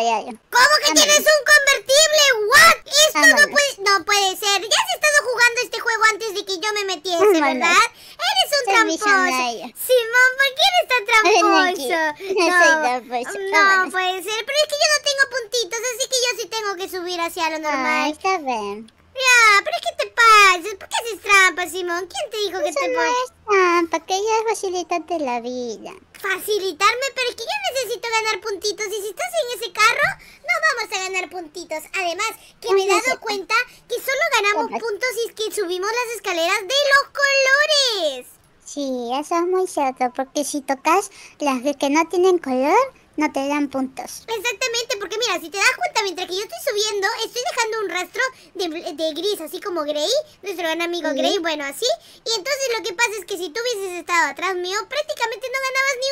¿Cómo que tienes un convertible? ¿What? Esto no puede, no puede ser. Ya has estado jugando este juego antes de que yo me metiese, ¿verdad? Eres un tramposo. Simón, ¿por qué eres tan tramposo? No, no soy No, puede ser, pero es que yo no tengo puntitos, así que yo sí tengo que subir hacia lo normal. Ah, está bien. Ya, pero es que te pasas. ¿Por qué haces trampa, Simón? ¿Quién te dijo pues que te no Es trampa, que ya es facilitante la vida facilitarme, pero es que yo necesito ganar puntitos y si estás en ese carro, no vamos a ganar puntitos. Además, que me he dado cuenta que solo ganamos puntos si es que subimos las escaleras de los colores. Sí, eso es muy cierto, porque si tocas las que no tienen color, no te dan puntos. Exactamente, porque mira, si te das cuenta, mientras que yo estoy subiendo, estoy dejando un rastro de, gris, así como Gray, nuestro gran amigo Gray, bueno, así. Y entonces lo que pasa es que si tú hubieses estado atrás mío, prácticamente no ganabas ni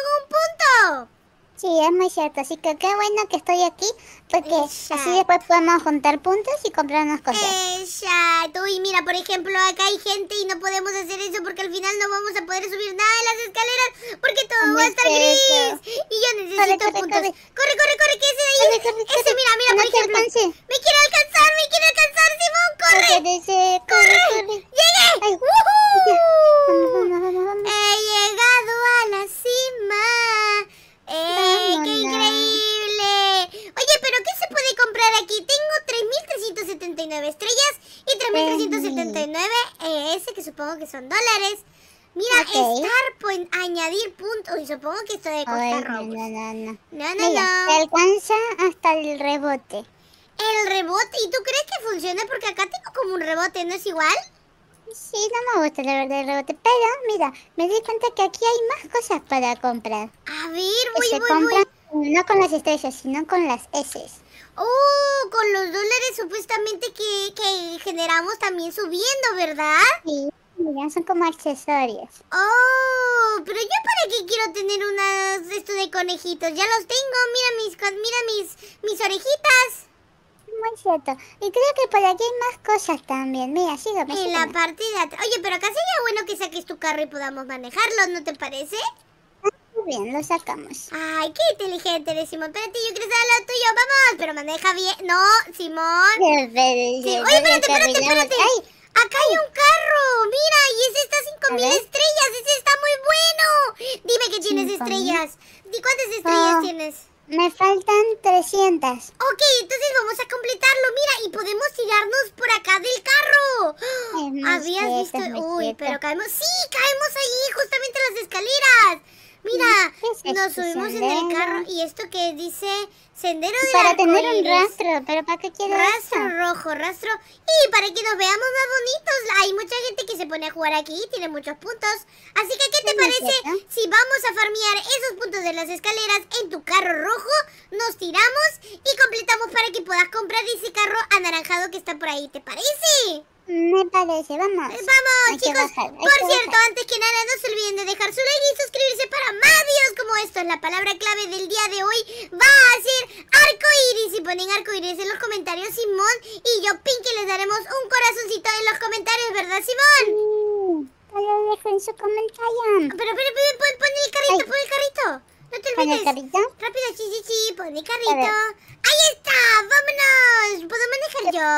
Sí, es muy cierto. Así que qué bueno que estoy aquí, porque así después podemos juntar puntos y comprar unas cosas. Exacto. Y mira, por ejemplo, acá hay gente y no podemos hacer eso porque al final no vamos a poder subir nada de las escaleras porque todo va a estar gris. Y yo necesito puntos. Corre, corre, corre, que ese de ahí. ese, mira, mira. estrellas y 3.379 ES, e que supongo que son dólares. Mira, Star añadir puntos. Y supongo que esto de costar No, no, no. alcanza hasta el rebote. El rebote. ¿Y tú crees que funciona? Porque acá tengo como un rebote, ¿no es igual? Sí, no me gusta la verdad el rebote, pero mira, me di cuenta que aquí hay más cosas para comprar. A ver, voy, voy, No con las estrellas, sino con las S. Oh, con los dólares supuestamente que, generamos también subiendo, ¿verdad? Sí, Ya son como accesorios. Oh, pero yo para qué quiero tener unas estos de conejitos. Ya los tengo, mira mis, mira mis, mis orejitas. Muy cierto. Y creo que por aquí hay más cosas también. Mira, sigo. En la parte de atrás. Oye, pero acá sería bueno que saques tu carro y podamos manejarlo, ¿no te parece? bien, lo sacamos. Ay, qué inteligente eres, Simón. Espérate, yo quiero saber lo tuyo, vamos. Pero maneja bien. No, Simón. espérate, espérate, espérate. Ay. Acá hay un carro, mira, y ese está 5000 estrellas, ese está muy bueno. Dime que tienes estrellas. ¿Y cuántas estrellas ah, tienes? Me faltan 300. Ok, entonces vamos a completarlo, mira, y podemos tirarnos por acá del carro. Habías visto... Uy, pero caemos... Sí, caemos ahí, justamente en las escaleras. Mira, nos subimos en el carro y esto que dice sendero de Para tener un rastro, pero ¿para qué quieres Rastro rojo, rastro. Y para que nos veamos más bonitos. Hay mucha gente que se pone a jugar aquí, tiene muchos puntos. Así que, ¿qué te parece si vamos a farmear esos puntos de las escaleras en tu carro rojo? Nos tiramos y completamos para que puedas comprar ese carro anaranjado que está por ahí. ¿Te parece? Me parece, vamos. Eh, vamos, chicos. por cierto, antes que nada, no se olviden de dejar su like y suscribirse para más videos como estos. La palabra clave del día de hoy va a ser arcoiris. Si ponen arcoiris en los comentarios, Simón y yo, Pinky, les daremos un corazoncito en los comentarios, ¿verdad, Simón? Sí. Uh, lo dejo en su comentario. Ah, pero, pero, pero, pon, el carrito, pon el carrito. No te olvides. ¿Pon el carrito? Rápido, sí, sí, sí, pon el carrito. ¡Ahí está! ¡Vámonos! ¿Puedo manejar yo?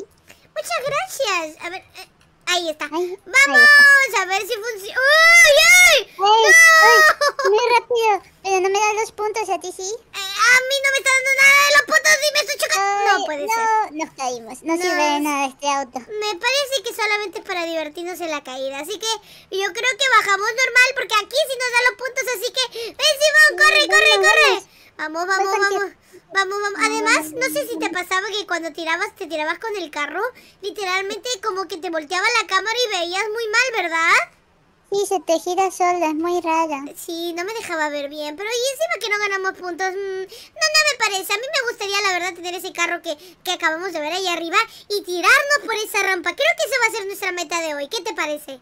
Sí. Muchas gracias. A ver, eh, ahí está. Vamos a ver si funciona. ¡Uy, uy! ¡No! muy rápido. Pero no me da los puntos, ¿a ti sí? Eh, a mí no me está dando nada de los puntos y me estoy chocando. no puede ser. No, nos caímos. No, sirve de nada este auto. Me parece que solamente es para divertirnos en la caída. Así que yo creo que bajamos normal porque aquí sí nos dan los puntos. Así que... ¡Ven, Simón! ¡Corre, corre, corre! Vamos, vamos, vamos. Vamos, vamos. Además, no sé si te pasaba que cuando tirabas, te tirabas con el carro, literalmente como que te volteaba la cámara y veías muy mal, ¿verdad? Sí, se te gira sola, es muy rara. Sí, no me dejaba ver bien, pero y encima que no ganamos puntos, mm, no, no me parece. A mí me gustaría, la verdad, tener ese carro que, que acabamos de ver ahí arriba y tirarnos por esa rampa. Creo que esa va a ser nuestra meta de hoy. ¿Qué te parece?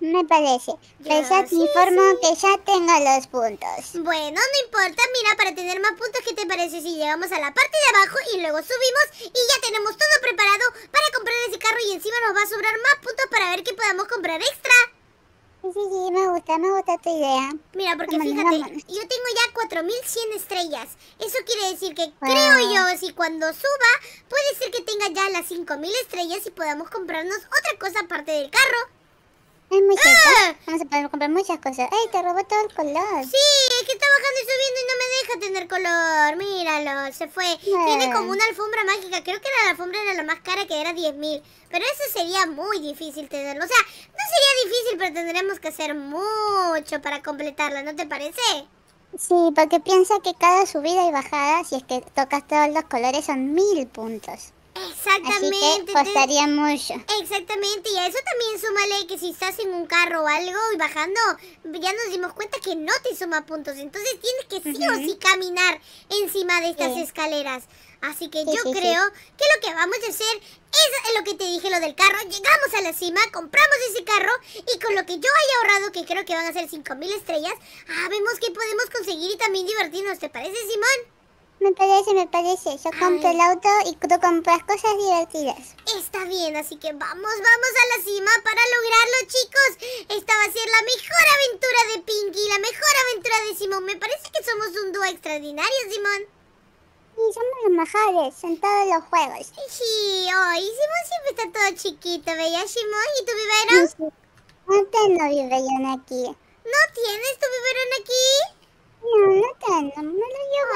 Me parece. Pues ya informo que ya tengo los puntos. Bueno, no importa. Mira, para tener más puntos, ¿qué te parece si llegamos a la parte de abajo y luego subimos y ya tenemos todo preparado para comprar ese carro y encima nos va a sobrar más puntos para ver qué podamos comprar extra? Sí, sí, me gusta, me gusta tu idea. Mira, porque fíjate, yo tengo ya 4100 estrellas. Eso quiere decir que creo yo, si cuando suba, puede ser que tenga ya las 5000 estrellas y podamos comprarnos otra cosa aparte del carro. ¡Ah! Vamos a poder comprar muchas cosas. ¡Ey! te robó todo el color! Sí, es que está bajando y subiendo y no me deja tener color. Míralo, se fue. Tiene como una alfombra mágica. Creo que la alfombra era la más cara, que era 10.000. Pero eso sería muy difícil tenerlo. O sea, no sería difícil, pero tendremos que hacer mucho para completarla, ¿no te parece? Sí, porque piensa que cada subida y bajada, si es que tocas todos los colores, son mil puntos. Exactamente. Así costaría mucho. Exactamente, y a eso también súmale que si estás en un carro o algo y bajando, ya nos dimos cuenta que no te suma puntos. Entonces tienes que sí o sí caminar encima de estas escaleras. Así que yo creo que lo que vamos a hacer es lo que te dije, lo del carro. Llegamos a la cima, compramos ese carro y con lo que yo haya ahorrado, que creo que van a ser 5.000 estrellas, ah, vemos que podemos conseguir y también divertirnos. ¿Te parece, Simón? Me parece, me parece. Yo compro el auto y tú compras cosas divertidas. Está bien, así que vamos, vamos a la cima para lograrlo, chicos. Esta va a ser la mejor aventura de Pinky, la mejor aventura de Simón. Me parece que somos un dúo extraordinario, Simón. Y somos los mejores en todos los juegos. Sí, hoy Simón siempre está todo chiquito, ¿veía, Simón? ¿Y tu biberón? Sí, No tengo aquí. ¿No tienes tu biberón aquí? no me lo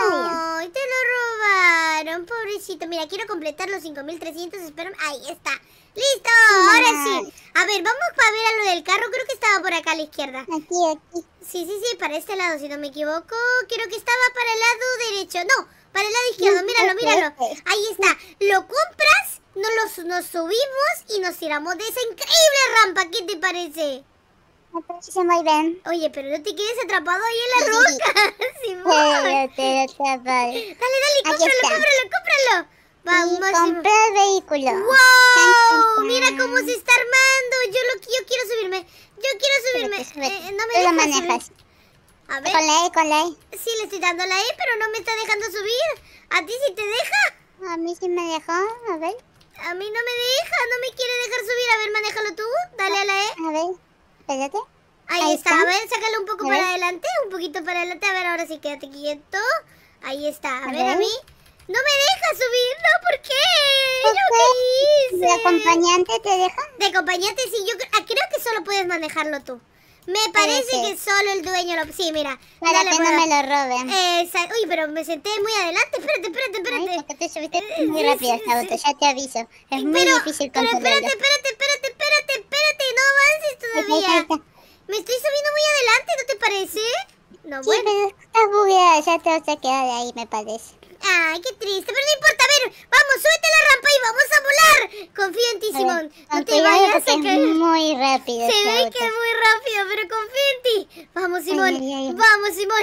Ay, te lo robaron, pobrecito. Mira, quiero completar los 5300, espero... Ahí está. ¡Listo! Ahora sí. A ver, vamos para ver a lo del carro. Creo que estaba por acá a la izquierda. Aquí, aquí. Sí, sí, sí, para este lado, si no me equivoco. Creo que estaba para el lado derecho. No, para el lado izquierdo. Míralo, míralo. Este. Ahí está. Lo compras, nos, los, nos subimos y nos tiramos de esa increíble rampa. ¿Qué te parece? Se Oye, pero no te quedes atrapado ahí en la roca. Sí, sí. te Dale, dale, cómpralo, cómpralo, cómpralo. Vamos. a compré el vehículo. ¡Wow! Mira cómo se está armando. Yo lo yo quiero subirme. Yo quiero subirme. Eh, no me Tú lo manejas. A ver. Con la E, con la E. Sí, le estoy dando la E, pero no me está dejando subir. ¿A ti sí te deja? A mí sí me dejó. A ver. A mí no me deja. No me quiere dejar subir. A ver, manéjalo tú. Dale ah, a la E. A ver. Ahí, está. A ver, sácalo un poco para adelante, un poquito para adelante. A ver, ahora sí, quédate quieto. Ahí está. A, ver, a mí. No me deja subir, ¿no? ¿Por qué? qué ¿De acompañante te deja? De acompañante sí, yo ah, creo que solo puedes manejarlo tú. Me parece que solo el dueño lo... Sí, mira. Para que no me lo roben. Exacto. Uy, pero me senté muy adelante. Espérate, espérate, espérate. te subiste eh, muy rápido Ya te aviso. Es muy difícil controlarlo. Pero espérate, espérate, espérate, espérate, espérate. No avances todavía. Me estoy subiendo muy adelante, ¿no te parece? No, sí, bueno. pero estás bugueada. Ya te vas a quedar ahí, me parece. Ay, qué triste, pero no importa. A ver, vamos, súbete a la rampa y vamos a volar. Confío en ti, Simón. No te vayas que... es muy rápido. Se ve que es pues. muy rápido, pero confío en ti. Vamos, Simón. Vamos, Simón.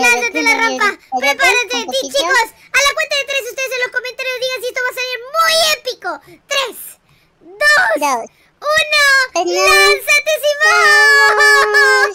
Lánzate la rampa. Prepárate, ti, chicos. A la cuenta de tres, ustedes en los comentarios digan si esto va a salir muy épico. Tres, dos, dos. uno. Pues ¡Lánzate, Simón!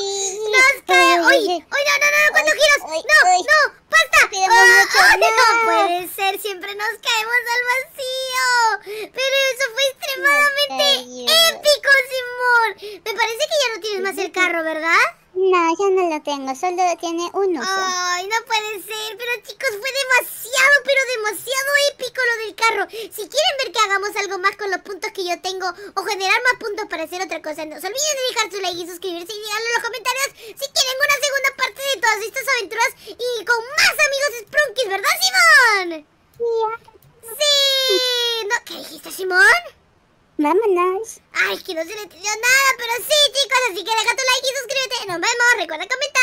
Sí. ¡Nos cae! ¡Uy! ¡Uy, no, no, no! no. ¿Cuántos giros? ¡No, no! Ah, ah, no puede ser, siempre nos caemos al vacío. Pero eso fue extremadamente épico, Simón. Me parece que ya no tienes más el carro, ¿verdad? No, ya no lo tengo, solo tiene uno Ay, no puede ser, pero chicos, fue demasiado, pero demasiado épico lo del carro. Si quieren ver que hagamos algo más con los puntos que yo tengo o generar más puntos para hacer otra cosa, no se olviden de dejar su like y suscribirse y díganlo en los comentarios si quieren una segunda parte de todas estas aventuras y con Vámonos. Ay, que no se le entendió nada, pero sí, chicos. Así que deja tu like y suscríbete. Nos vemos. Recuerda comentar.